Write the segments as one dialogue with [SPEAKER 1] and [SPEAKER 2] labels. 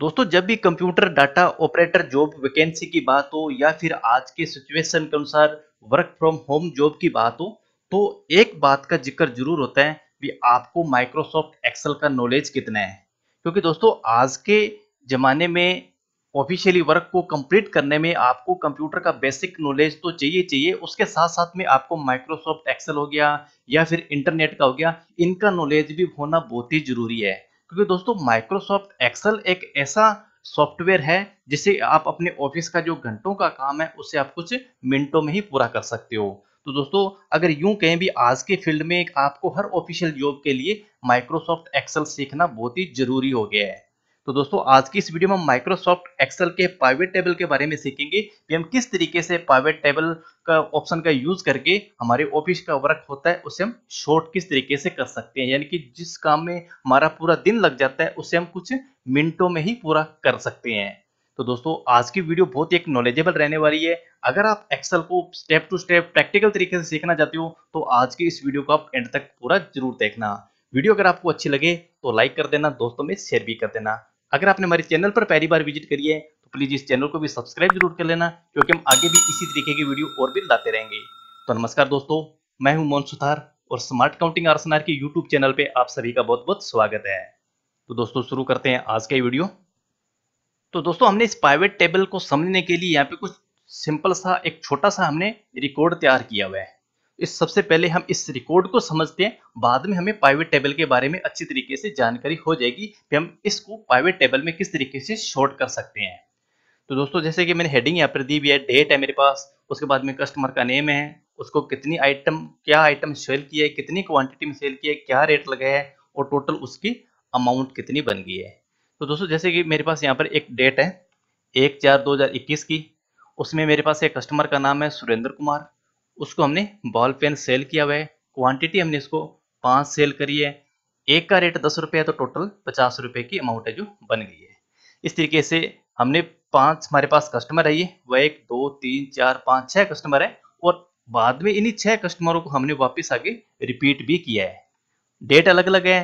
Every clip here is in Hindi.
[SPEAKER 1] दोस्तों जब भी computer data operator job vacancy की बात हो या फिर आज के सिचुएशन के अनुसार वर्क फ्रॉम होम जॉब की बात हो तो एक बात का जिक्र जरूर होता है भी आपको माइक्रोसॉफ्ट एक्सेल का नॉलेज कितना है क्योंकि दोस्तों आज के ज़माने में ऑफिशियली वर्क को कंप्लीट करने में आपको कंप्यूटर का बेसिक नॉलेज तो चाहिए चाहिए उसके साथ साथ में आपको माइक्रोसॉफ्ट एक्सेल हो गया या फिर इंटरनेट का हो गया इनका नॉलेज भी होना बहुत ही ज़रूरी है क्योंकि दोस्तों माइक्रोसॉफ्ट एक्सेल एक ऐसा सॉफ्टवेयर है जिसे आप अपने ऑफिस का जो घंटों का काम है उसे आप कुछ मिनटों में ही पूरा कर सकते हो तो दोस्तों अगर यूं कहें भी आज के फील्ड में आपको हर ऑफिशियल जॉब के लिए माइक्रोसॉफ्ट एक्सेल सीखना बहुत ही जरूरी हो गया है तो दोस्तों आज की इस वीडियो में हम माइक्रोसॉफ्ट एक्सेल के प्राइवेट टेबल के बारे में सीखेंगे कि हम किस तरीके से प्राइवेट टेबल का ऑप्शन का यूज करके हमारे ऑफिस का वर्क होता है उसे हम शॉर्ट किस तरीके से कर सकते हैं यानी कि जिस काम में हमारा पूरा दिन लग जाता है उसे हम कुछ मिनटों में ही पूरा कर सकते हैं तो दोस्तों आज की वीडियो बहुत ही एक नॉलेजेबल रहने वाली है अगर आप एक्सेल को स्टेप टू स्टेप प्रैक्टिकल तरीके से सीखना चाहते हो तो आज की इस वीडियो को आप एंड तक पूरा जरूर देखना वीडियो अगर आपको अच्छी लगे तो लाइक कर देना दोस्तों में शेयर भी कर देना अगर आपने हमारे चैनल पर पहली बार विजिट करी है तो प्लीज इस चैनल को भी सब्सक्राइब जरूर कर लेना क्योंकि हम आगे भी इसी तरीके की वीडियो और भी लाते रहेंगे तो नमस्कार दोस्तों मैं हूं मोहन सुथार और स्मार्ट काउंटिंग आरसनार के यूट्यूब चैनल पे आप सभी का बहुत बहुत स्वागत है तो दोस्तों शुरू करते हैं आज का वीडियो तो दोस्तों हमने इस प्राइवेट टेबल को समझने के लिए यहाँ पे कुछ सिंपल सा एक छोटा सा हमने रिकॉर्ड तैयार किया हुआ है इस सबसे पहले हम इस रिकॉर्ड को समझते हैं बाद में हमें पाइवेट टेबल के बारे में अच्छी तरीके से जानकारी हो जाएगी कि हम इसको पाइवेट टेबल में किस तरीके से शॉर्ट कर सकते हैं तो दोस्तों जैसे कि मैंने हेडिंग यहाँ पर दी हुई है डेट है मेरे पास उसके बाद में कस्टमर का नेम है उसको कितनी आइटम क्या आइटम सेल किया है कितनी क्वांटिटी में सेल किया है क्या रेट लगाया है और टोटल उसकी अमाउंट कितनी बन गई है तो दोस्तों जैसे कि मेरे पास यहाँ पर एक डेट है एक चार दो हज़ार इक्कीस की उसमें मेरे पास एक कस्टमर का नाम है सुरेंद्र कुमार उसको हमने बॉल पेन सेल किया हुआ है क्वांटिटी हमने इसको पांच सेल करी है एक का रेट दस रुपये है तो टोटल पचास रुपये की अमाउंट है जो बन गई है इस तरीके से हमने पांच हमारे पास कस्टमर है ये वह एक दो तीन चार पाँच छः कस्टमर है और बाद में इन्हीं छः कस्टमरों को हमने वापस आगे रिपीट भी किया है डेट अलग अलग है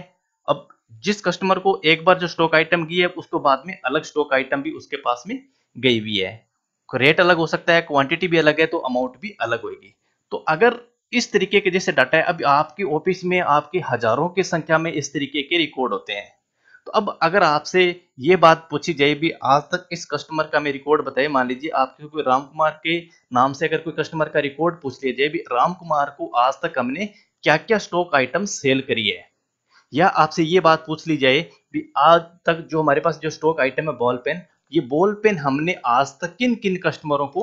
[SPEAKER 1] अब जिस कस्टमर को एक बार जो स्टॉक आइटम गई है उसको बाद में अलग स्टॉक आइटम भी उसके पास में गई हुई है रेट अलग हो सकता है क्वांटिटी भी अलग है तो अमाउंट भी अलग होगी तो अगर इस तरीके के जैसे डाटा है अब आपकी ऑफिस में आपके हजारों की संख्या में इस तरीके के रिकॉर्ड होते हैं तो अब अगर आपसे ये बात पूछी जाए भी आज तक इस कस्टमर का मैं रिकॉर्ड बताए मान लीजिए आपके कोई राम कुमार के नाम से अगर कोई कस्टमर का रिकॉर्ड पूछ लिया जाए भी राम कुमार को आज तक हमने क्या क्या स्टॉक आइटम सेल करी है या आपसे ये बात पूछ ली जाए भी आज तक जो हमारे पास जो स्टॉक आइटम है बॉल पेन ये बॉल पेन हमने आज तक किन किन कस्टमरों को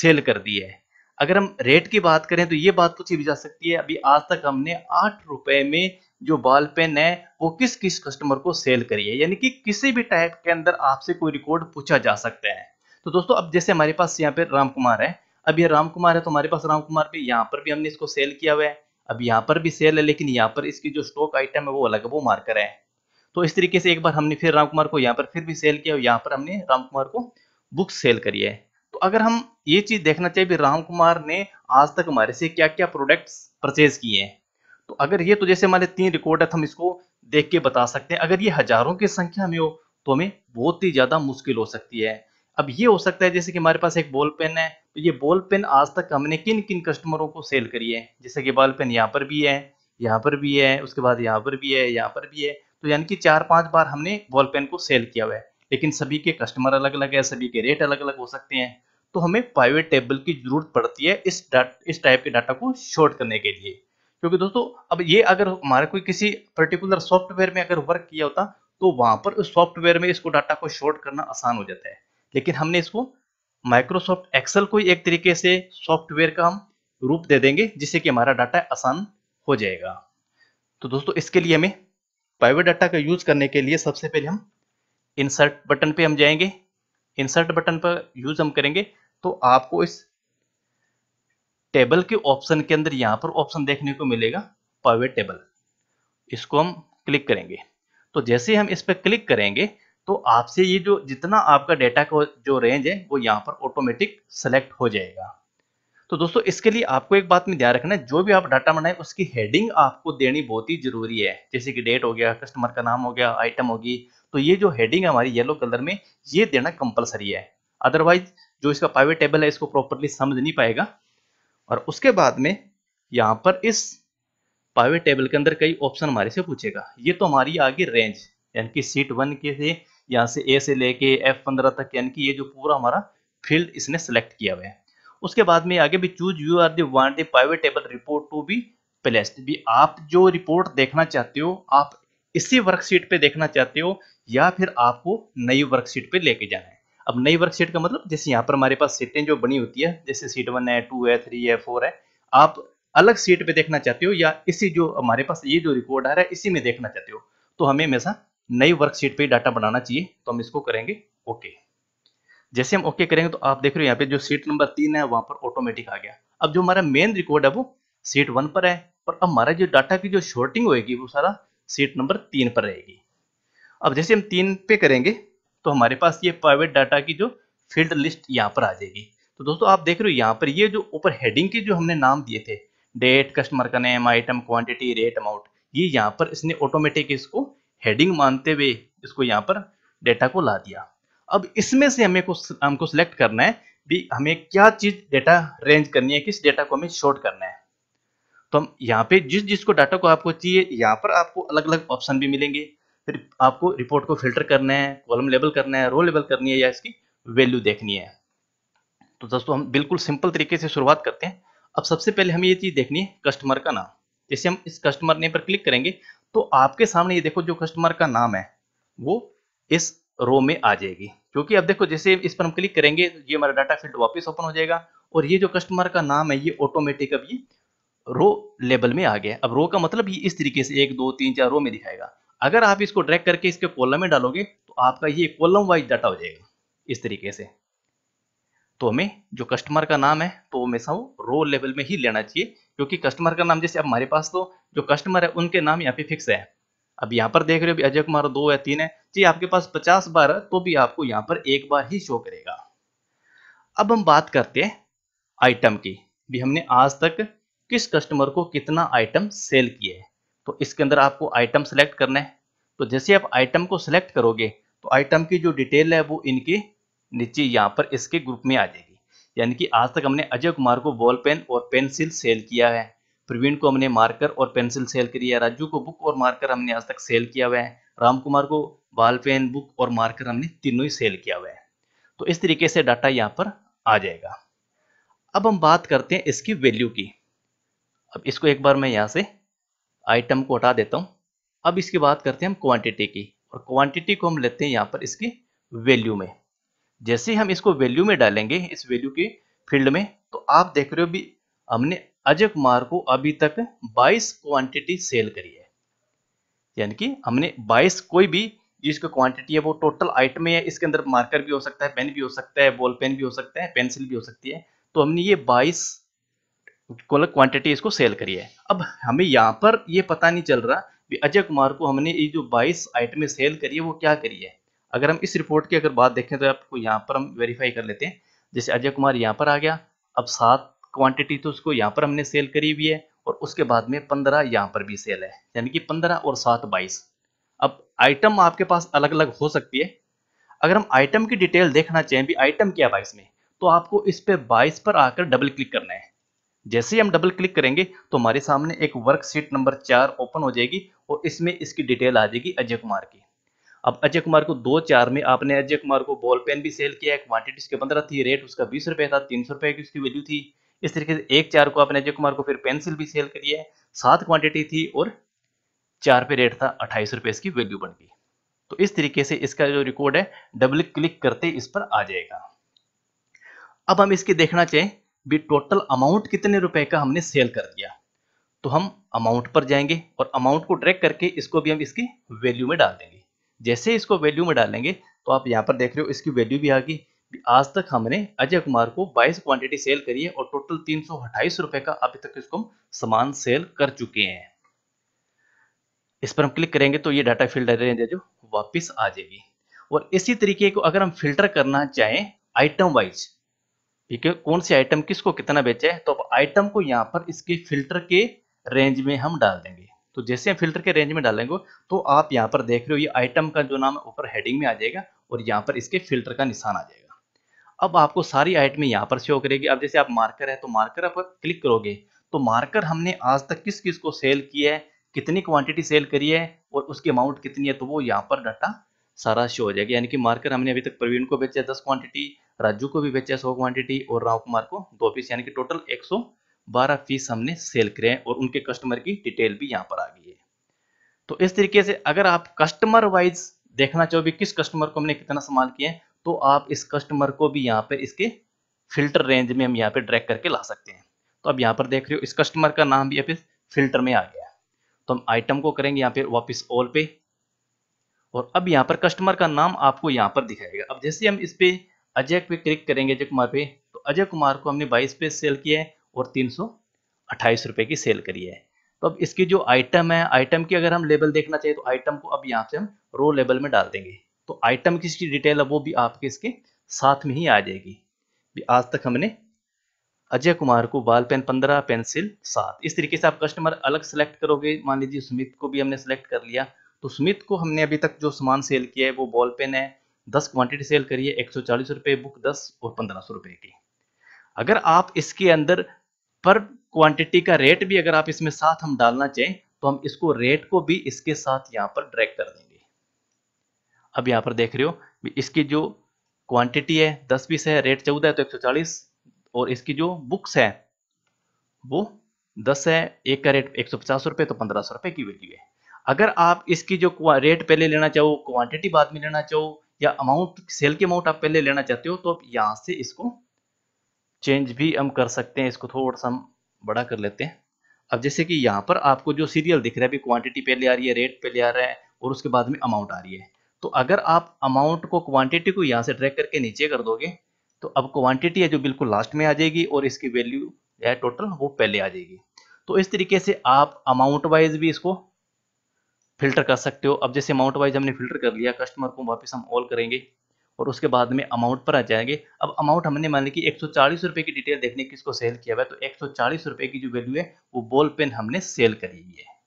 [SPEAKER 1] सेल कर दी है अगर हम रेट की बात करें तो ये बात पूछी तो भी जा सकती है अभी आज तक हमने आठ रुपए में जो बॉल पेन है वो किस किस कस्टमर को सेल करी है यानी कि किसी भी टाइप के अंदर आपसे कोई रिकॉर्ड पूछा जा सकता है तो दोस्तों अब जैसे हमारे पास यहाँ पे राम कुमार है अब ये राम कुमार है तो हमारे पास राम कुमार भी यहाँ पर भी हमने इसको सेल किया हुआ है अब यहाँ पर भी सेल है लेकिन यहाँ पर इसकी जो स्टॉक आइटम है वो अलग है वो मार्कर है तो इस तरीके से एक बार हमने फिर राम कुमार को यहाँ पर फिर भी सेल किया और यहाँ पर हमने राम कुमार को बुक सेल करी है तो अगर हम ये चीज़ देखना चाहिए राम कुमार ने आज तक हमारे से क्या क्या प्रोडक्ट्स परचेज किए हैं तो अगर ये तो जैसे हमारे तीन रिकॉर्ड है तो हम इसको देख के बता सकते हैं अगर ये हजारों की संख्या में हो तो हमें बहुत ही ज़्यादा मुश्किल हो सकती है अब ये हो सकता है जैसे कि हमारे पास एक बॉल पेन है तो ये बॉल पेन आज तक हमने किन किन कस्टमरों को सेल करी है जैसे कि बॉल पेन यहाँ पर भी है यहाँ पर भी है उसके बाद यहाँ पर भी है यहाँ पर भी है तो यानी कि चार पांच बार हमने बॉल पेन को सेल किया हुआ है लेकिन सभी के कस्टमर अलग अलग है सभी के रेट अलग अलग हो सकते हैं तो हमें प्राइवेट टेबल की जरूरत पड़ती है इस इस टाइप के डाटा को शॉर्ट करने के लिए क्योंकि दोस्तों अब ये अगर हमारे कोई किसी पर्टिकुलर सॉफ्टवेयर में अगर वर्क किया होता तो वहां पर उस सॉफ्टवेयर में इसको डाटा को शॉर्ट करना आसान हो जाता है लेकिन हमने इसको माइक्रोसॉफ्ट एक्सेल को एक तरीके से सॉफ्टवेयर का हम रूप दे देंगे जिससे कि हमारा डाटा आसान हो जाएगा तो दोस्तों इसके लिए हमें पाइवेट डाटा का यूज करने के लिए सबसे पहले हम इंसर्ट बटन पे हम जाएंगे इंसर्ट बटन पर यूज हम करेंगे तो आपको इस टेबल के ऑप्शन के अंदर यहाँ पर ऑप्शन देखने को मिलेगा पाइवेट टेबल इसको हम क्लिक करेंगे तो जैसे हम इस पर क्लिक करेंगे तो आपसे ये जो जितना आपका डेटा का जो रेंज है वो यहाँ पर ऑटोमेटिक सेलेक्ट हो जाएगा तो दोस्तों इसके लिए आपको एक बात में ध्यान रखना है जो भी आप डाटा बनाए उसकी हेडिंग आपको देनी बहुत ही जरूरी है जैसे कि डेट हो गया कस्टमर का नाम हो गया आइटम होगी तो ये जो हेडिंग है हमारी येलो कलर में ये देना कंपलसरी है अदरवाइज जो इसका पाइवेट टेबल है इसको प्रॉपरली समझ नहीं पाएगा और उसके बाद में यहाँ पर इस पाइवेट टेबल के अंदर कई ऑप्शन हमारे से पूछेगा ये तो हमारी आगे रेंज यानी कि सीट वन के से यहाँ से ए से लेके एफ पंद्रह तक यानी कि ये जो पूरा हमारा फील्ड इसने सेलेक्ट किया हुआ है उसके बाद में आगे भी choose you are than want table report to be place भी आप जो रिपोर्ट देखना चाहते हो आप इसी वर्कशीट पे देखना चाहते हो या फिर आपको नई वर्कशीट पे लेके जाना है अब नई वर्कशीट का मतलब जैसे यहाँ पर हमारे पास सीटें जो बनी होती है जैसे सीट वन है टू है थ्री है फोर है आप अलग सीट पे देखना चाहते हो या इसी जो हमारे पास ये जो रिपोर्ट आ रहा है इसी में देखना चाहते हो तो हमें हमेशा नई वर्कशीट पे डाटा बनाना चाहिए तो हम इसको करेंगे ओके okay. जैसे हम ओके करेंगे तो आप देख रहे हो यहाँ पे जो सीट नंबर तीन है वहां पर ऑटोमेटिक आ गया अब जो हमारा मेन रिकॉर्ड है वो सीट वन पर है पर अब हमारा जो डाटा की जो शॉर्टिंग होगी वो सारा सीट नंबर तीन पर रहेगी अब जैसे हम तीन पे करेंगे तो हमारे पास ये प्राइवेट डाटा की जो फील्ड लिस्ट यहाँ पर आ जाएगी तो दोस्तों आप देख रहे हो यहाँ पर ये जो ऊपर हेडिंग के जो हमने नाम दिए थे डेट कस्टमर का name item quantity rate amount ये यहाँ पर इसने ऑटोमेटिक इसको हेडिंग मानते हुए इसको यहाँ पर डेटा को ला दिया अब इसमें से हमें कुछ हमको सिलेक्ट करना है भी हमें क्या चीज डेटा रेंज करनी है किस डेटा को हमें शॉर्ट करना है तो हम यहाँ पे जिस जिसको डाटा को आपको चाहिए यहाँ पर आपको अलग अलग ऑप्शन भी मिलेंगे फिर आपको रिपोर्ट को फिल्टर करना है कॉलम लेबल करना है रो लेबल करनी है या इसकी वैल्यू देखनी है तो दोस्तों हम बिल्कुल सिंपल तरीके से शुरुआत करते हैं अब सबसे पहले हमें ये चीज़ देखनी है कस्टमर का नाम जैसे हम इस कस्टमर नेम पर क्लिक करेंगे तो आपके सामने ये देखो जो कस्टमर का नाम है वो इस रो में आ जाएगी क्योंकि अब देखो जैसे इस पर हम क्लिक करेंगे तो ये हमारा डाटा फील्ड वापस ओपन हो जाएगा और ये जो कस्टमर का नाम है ये ऑटोमेटिक अब ये रो लेवल में आ गया अब रो का मतलब ये इस तरीके से एक दो तीन चार रो में दिखाएगा अगर आप इसको ड्रैग करके इसके कॉलम में डालोगे तो आपका ये कॉलम वाइज डाटा हो जाएगा इस तरीके से तो हमें जो कस्टमर का नाम है तो हमेशा वो रो लेवल में ही लेना चाहिए क्योंकि कस्टमर का नाम जैसे अब हमारे पास तो जो कस्टमर है उनके नाम यहाँ पे फिक्स है अब यहाँ पर देख रहे हो अजय कुमार दो है तीन है जी आपके पास पचास बार है तो भी आपको यहाँ पर एक बार ही शो करेगा अब हम बात करते हैं आइटम की भी हमने आज तक किस कस्टमर को कितना आइटम सेल किया है तो इसके अंदर आपको आइटम सेलेक्ट करना है तो जैसे आप आइटम को सिलेक्ट करोगे तो आइटम की जो डिटेल है वो इनके नीचे यहाँ पर इसके ग्रुप में आ जाएगी यानी कि आज तक हमने अजय कुमार को बॉल पेन और पेंसिल सेल किया है प्रवीण को हमने मार्कर और पेंसिल सेल करी है राजू को बुक और मार्कर हमने आज तक सेल किया हुआ है राम कुमार को बाल पेन बुक और मार्कर हमने तीनों ही सेल किया हुआ है तो इस तरीके से डाटा यहाँ पर आ जाएगा अब हम बात करते हैं इसकी वैल्यू की अब इसको एक बार मैं यहाँ से आइटम को हटा देता हूँ अब इसकी बात करते हैं हम क्वांटिटी की और क्वांटिटी को हम लेते हैं यहाँ पर इसकी वैल्यू में जैसे हम इसको वैल्यू में डालेंगे इस वैल्यू के फील्ड में तो आप देख रहे हो भी हमने अजय कुमार को अभी तक 22 क्वांटिटी सेल करी है यानी कि हमने 22 कोई भी जिसका क्वांटिटी है वो टोटल आइटम है इसके अंदर मार्कर भी हो सकता है पेन भी हो सकता है बॉल पेन भी हो सकता है पेंसिल भी हो सकती है तो हमने ये 22 क्वांटिटी इसको सेल करी है अब हमें यहाँ पर ये पता नहीं चल रहा अजय कुमार को हमने ये जो 22 आइटमें सेल करी है वो क्या करी है अगर हम इस रिपोर्ट की अगर बात देखें तो आपको यहाँ पर हम वेरीफाई कर लेते हैं जैसे अजय कुमार यहाँ पर आ गया अब सात क्वांटिटी तो उसको यहाँ पर हमने सेल करी हुई है और उसके बाद में पंद्रह यहाँ पर भी सेल है यानी कि पंद्रह और सात बाईस अब आइटम आपके पास अलग अलग हो सकती है अगर हम आइटम की डिटेल देखना चाहें भी आइटम क्या बाईस में तो आपको इस पे बाईस पर आकर डबल क्लिक करना है जैसे ही हम डबल क्लिक करेंगे तो हमारे सामने एक वर्कशीट नंबर चार ओपन हो जाएगी और इसमें इसकी डिटेल आ जाएगी अजय कुमार की अब अजय कुमार को दो चार में आपने अजय कुमार को बॉल पेन भी सेल किया है क्वांटिटी उसके पंद्रह थी रेट उसका बीस रुपये था तीन सौ रुपये की उसकी वैल्यू थी इस तरीके से एक चार को आपने अजय कुमार को फिर पेंसिल भी सेल करी है सात क्वांटिटी थी और चार पे रेट था अट्ठाईस रुपये इसकी वैल्यू बन गई तो इस तरीके से इसका जो रिकॉर्ड है डबल क्लिक करते इस पर आ जाएगा अब हम इसके देखना चाहें भी टोटल अमाउंट कितने रुपए का हमने सेल कर दिया तो हम अमाउंट पर जाएंगे और अमाउंट को ट्रैक करके इसको भी हम इसकी वैल्यू में डाल देंगे जैसे इसको वैल्यू में डालेंगे तो आप यहां पर देख रहे हो इसकी वैल्यू भी आ गई आज तक हमने अजय कुमार को 22 क्वांटिटी सेल करी है और टोटल तीन सौ रुपए का अभी तक इसको हम सामान सेल कर चुके हैं इस पर हम क्लिक करेंगे तो ये डाटा फिल्टर रेंज है जो वापस आ जाएगी और इसी तरीके को अगर हम फिल्टर करना चाहें आइटम वाइज ठीक है कौन से आइटम किसको कितना बेचा है तो अब आइटम को यहाँ पर इसके फिल्टर के रेंज में हम डाल देंगे तो जैसे हम फिल्टर के रेंज में डालेंगे तो आप यहाँ पर देख रहे हो ये आइटम का जो नाम ऊपर हेडिंग में आ जाएगा और यहाँ पर इसके फिल्टर का निशान आ जाएगा अब आपको सारी आइटमें यहाँ पर शो करेगी अब जैसे आप मार्कर है तो मार्कर पर क्लिक करोगे तो मार्कर हमने आज तक किस किस को सेल किया है कितनी क्वांटिटी सेल करी है और उसकी अमाउंट कितनी है तो वो यहाँ पर डाटा सारा शो हो जाएगा यानी कि मार्कर हमने अभी तक प्रवीण को बेचा है दस क्वांटिटी राजू को भी बेचा है सौ क्वांटिटी और राव कुमार को दो पीस यानी कि टोटल एक सौ बारह पीस हमने सेल करे हैं और उनके कस्टमर की डिटेल भी यहाँ पर आ गई है तो इस तरीके से अगर आप कस्टमर वाइज देखना चाहो भी किस कस्टमर को हमने कितना सामान किया है तो आप इस कस्टमर को भी यहाँ पर इसके फिल्टर रेंज में हम यहाँ पर ड्रैग करके ला सकते हैं तो अब यहाँ पर देख रहे हो इस कस्टमर का नाम भी अब इस फिल्टर में आ गया तो हम आइटम को करेंगे यहाँ पे वापिस ऑल पे और अब यहाँ पर कस्टमर का नाम आपको यहाँ पर दिखाएगा अब जैसे हम इस पे अजय पे क्लिक करेंगे अजय कुमार पे तो अजय कुमार को हमने बाईस पे सेल किया है और तीन सौ अट्ठाईस रुपये की सेल करी है तो अब इसकी जो आइटम है आइटम की अगर हम लेबल देखना चाहिए तो आइटम को अब यहाँ से हम रो लेबल में डाल देंगे तो आइटम की इसकी डिटेल है वो भी आपके इसके साथ में ही आ जाएगी भी आज तक हमने अजय कुमार को बाल पेन पंद्रह पेंसिल सात इस तरीके से आप कस्टमर अलग सेलेक्ट करोगे मान लीजिए सुमित को भी हमने सेलेक्ट कर लिया तो सुमित को हमने अभी तक जो सामान सेल किया है वो बॉल पेन है दस क्वांटिटी सेल करी है एक सौ चालीस रुपए बुक दस और पंद्रह सौ रुपए की अगर आप इसके अंदर पर क्वांटिटी का रेट भी अगर आप इसमें साथ हम डालना चाहें तो हम इसको रेट को भी इसके साथ यहाँ पर ड्रैग कर देंगे अब यहाँ पर देख रहे हो इसकी जो क्वांटिटी है दस पीस है रेट चौदह है तो एक सौ चालीस और इसकी जो बुक्स है वो दस है एक का रेट एक सौ पचास रुपये तो पंद्रह सौ रुपए की वैल्यू है अगर आप इसकी जो रेट पहले लेना चाहो क्वांटिटी बाद में लेना चाहो या अमाउंट सेल के अमाउंट आप पहले लेना चाहते हो तो आप यहाँ से इसको चेंज भी हम कर सकते हैं इसको थोड़ा सा हम बड़ा कर लेते हैं अब जैसे कि यहाँ पर आपको जो सीरियल दिख रहा है क्वांटिटी पहले आ रही है रेट पहले आ रहा है और उसके बाद में अमाउंट आ रही है तो अगर आप अमाउंट को क्वांटिटी को यहाँ से ट्रैक करके नीचे कर दोगे तो अब क्वांटिटी है जो बिल्कुल लास्ट में आ जाएगी और इसकी वैल्यू है टोटल वो पहले आ जाएगी तो इस तरीके से आप अमाउंट वाइज भी इसको फिल्टर कर सकते हो अब जैसे अमाउंट वाइज हमने फिल्टर कर लिया कस्टमर को वापस हम ऑल करेंगे और उसके बाद में अमाउंट पर आ जाएंगे अब अमाउंट हमने मान ली कि एक रुपए की डिटेल देखने की इसको सेल किया हुआ है तो एक की जो वैल्यू है वो बॉल पेन हमने सेल करी है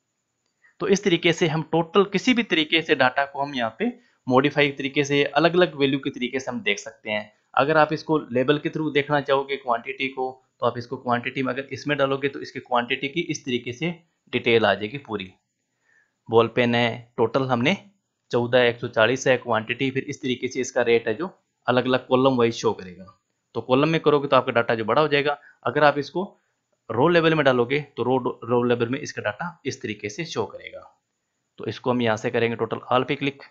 [SPEAKER 1] तो इस तरीके से हम टोटल किसी भी तरीके से डाटा को हम यहाँ पे मॉडिफाई तरीके से अलग अलग वैल्यू के तरीके से हम देख सकते हैं अगर आप इसको लेबल के थ्रू देखना चाहोगे क्वांटिटी को तो आप इसको क्वांटिटी में अगर इसमें डालोगे तो इसकी क्वांटिटी की इस तरीके से डिटेल आ जाएगी पूरी बॉल पेन है टोटल हमने चौदह एक सौ चालीस है क्वांटिटी फिर इस तरीके से इसका रेट है जो अलग अलग कॉलम वाइज शो करेगा तो कॉलम में करोगे तो आपका डाटा जो बड़ा हो जाएगा अगर आप इसको रो लेवल में डालोगे तो रो रो लेवल में इसका डाटा इस तरीके से शो करेगा तो इसको हम यहाँ से करेंगे टोटल आल पे क्लिक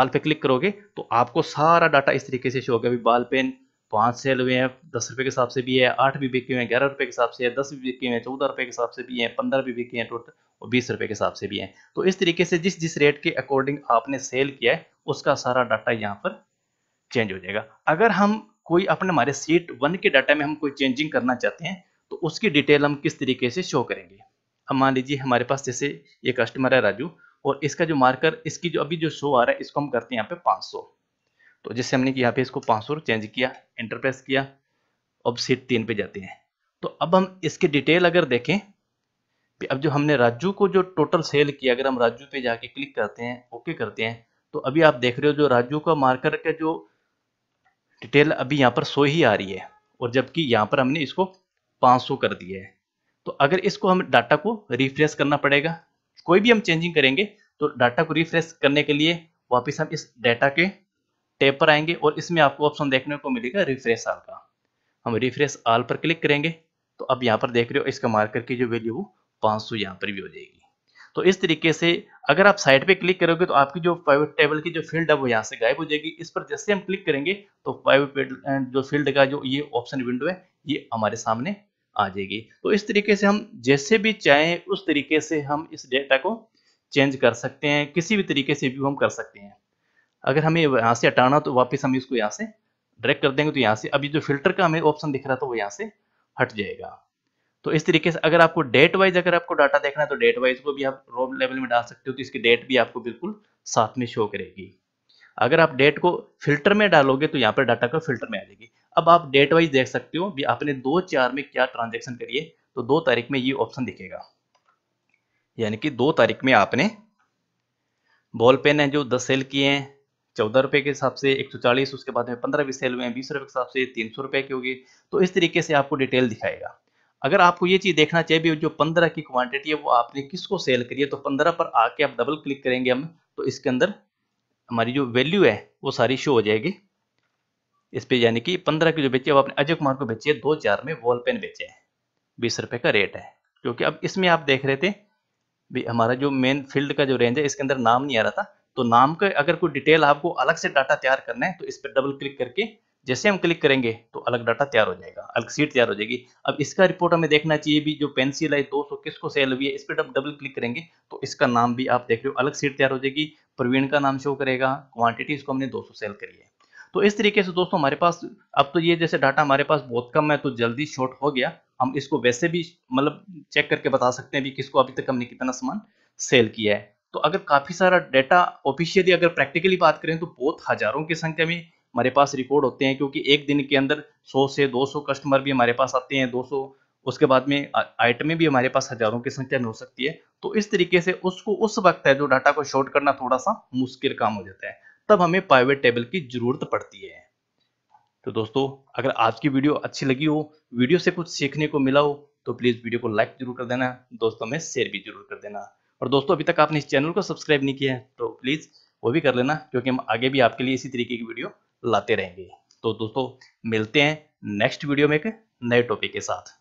[SPEAKER 1] आल पे क्लिक करोगे तो आपको सारा डाटा इस तरीके से शो होगा अभी बाल पेन पाँच सेल हुए हैं दस रुपये के हिसाब से भी है आठ भी बिके हुए हैं ग्यारह रुपये के हिसाब से है दस भी बिके हुए हैं चौदह रुपये के हिसाब से भी हैं पंद्रह भी बिके हैं टोटल और बीस रुपये के हिसाब से भी हैं तो इस तरीके से जिस जिस रेट के अकॉर्डिंग आपने सेल किया है उसका सारा डाटा यहाँ पर चेंज हो जाएगा अगर हम कोई अपने हमारे सीट वन के डाटा में हम कोई चेंजिंग करना चाहते हैं तो उसकी डिटेल हम किस तरीके से शो करेंगे हम मान लीजिए हमारे पास जैसे ये कस्टमर है राजू और इसका जो मार्कर इसकी जो अभी जो शो आ रहा है इसको हम करते हैं यहाँ पे 500 तो जैसे हमने यहाँ पे इसको 500 चेंज किया इंटरप्रेस किया अब सीट तीन पे जाते हैं तो अब हम इसके डिटेल अगर देखें अब जो हमने राजू को जो टोटल सेल किया अगर हम राजू पे जाके क्लिक करते हैं ओके करते हैं तो अभी आप देख रहे हो जो राजू का मार्कर का जो डिटेल अभी यहाँ पर सो ही आ रही है और जबकि यहाँ पर हमने इसको 500 कर दिया है तो अगर इसको हम डाटा को रिफ्रेश करना पड़ेगा कोई भी हम चेंजिंग करेंगे तो डाटा को रिफ्रेश करने के लिए वापस हम इस डाटा के टैब पर आएंगे और इसमें आपको ऑप्शन देखने को मिलेगा रिफ्रेश आल का हम रिफ्रेश आल पर क्लिक करेंगे तो अब यहाँ पर देख रहे हो इसका मार्कर की जो वैल्यू वो 500 यहाँ पर भी हो जाएगी तो इस तरीके से अगर आप साइड पे क्लिक करोगे तो आपकी जो प्राइवेट टेबल की जो फील्ड है वो यहाँ से गायब हो जाएगी इस पर जैसे हम क्लिक करेंगे तो प्राइवेट जो फील्ड का जो ये ऑप्शन विंडो है ये हमारे सामने आ जाएगी तो इस तरीके से हम जैसे भी चाहें उस तरीके से हम इस डेटा को चेंज कर सकते हैं किसी भी तरीके से भी हम कर सकते हैं अगर हमें यहाँ से हटाना तो वापस हम इसको यहाँ से डायरेक्ट कर देंगे तो यहाँ से अभी जो फिल्टर का हमें ऑप्शन दिख रहा था वो यहाँ से हट जाएगा तो इस तरीके से अगर आपको डेट वाइज अगर आपको डाटा देखना है तो डेट वाइज को भी आप रोब लेवल में डाल सकते हो तो इसकी डेट भी आपको बिल्कुल साथ में शो करेगी अगर आप डेट को फिल्टर में डालोगे तो यहाँ पर डाटा का फिल्टर में आ जाएगी अब आप डेट वाइज देख सकते हो भी आपने दो चार में क्या ट्रांजेक्शन करिए तो दो तारीख में ये ऑप्शन दिखेगा यानी कि दो तारीख में आपने बॉल पेन है जो दस सेल किए हैं चौदह रुपए के हिसाब से एक सौ चालीस उसके बाद में पंद्रह सेल हुए हैं बीस रुपए के हिसाब से तीन सौ रुपए के होगी तो इस तरीके से आपको डिटेल दिखाएगा अगर आपको ये चीज़ देखना चाहिए भी जो पंद्रह की क्वांटिटी है वो आपने किसको सेल करिए तो पंद्रह पर आके आप डबल क्लिक करेंगे हम तो इसके अंदर हमारी जो वैल्यू है वो सारी शो हो जाएगी इस पे यानी कि पंद्रह की जो बेची आपने अजय कुमार को बेची है दो चार में वॉल पेन बेचे हैं बीस रुपए का रेट है क्योंकि अब इसमें आप देख रहे थे भी हमारा जो मेन फील्ड का जो रेंज है इसके अंदर नाम नहीं आ रहा था तो नाम का अगर कोई डिटेल आपको अलग से डाटा तैयार करना है तो इस पर डबल क्लिक करके जैसे हम क्लिक करेंगे तो अलग डाटा तैयार हो जाएगा अलग सीट तैयार हो जाएगी अब इसका रिपोर्ट हमें देखना चाहिए भी जो पेंसिल है 200 किसको सेल हुई है इस पर डबल क्लिक करेंगे तो इसका नाम भी आप देख रहे हो अलग सीट तैयार हो जाएगी प्रवीण का नाम शो करेगा क्वांटिटी इसको हमने 200 सेल करी है तो इस तरीके से दोस्तों हमारे पास अब तो ये जैसे डाटा हमारे पास बहुत कम है तो जल्दी शॉर्ट हो गया हम इसको वैसे भी मतलब चेक करके बता सकते हैं भी किसको अभी तक हमने कितना सामान सेल किया है तो अगर काफ़ी सारा डाटा ऑफिशियली अगर प्रैक्टिकली बात करें तो बहुत हज़ारों की संख्या में हमारे पास रिकॉर्ड होते हैं क्योंकि एक दिन के अंदर 100 से 200 कस्टमर भी हमारे पास आते हैं 200 उसके बाद में आइटमें भी हमारे पास हज़ारों की संख्या में हो सकती है तो इस तरीके से उसको उस वक्त है जो डाटा को शॉर्ट करना थोड़ा सा मुश्किल काम हो जाता है तब हमें पाइवेट टेबल की जरूरत पड़ती है तो दोस्तों अगर आज की वीडियो अच्छी लगी हो वीडियो से कुछ सीखने को मिला हो तो प्लीज़ वीडियो को लाइक जरूर कर देना दोस्तों में शेयर भी जरूर कर देना और दोस्तों अभी तक आपने इस चैनल को सब्सक्राइब नहीं किया है तो प्लीज़ वो भी कर लेना क्योंकि हम आगे भी आपके लिए इसी तरीके की वीडियो लाते रहेंगे तो दोस्तों मिलते हैं नेक्स्ट वीडियो में एक नए टॉपिक के साथ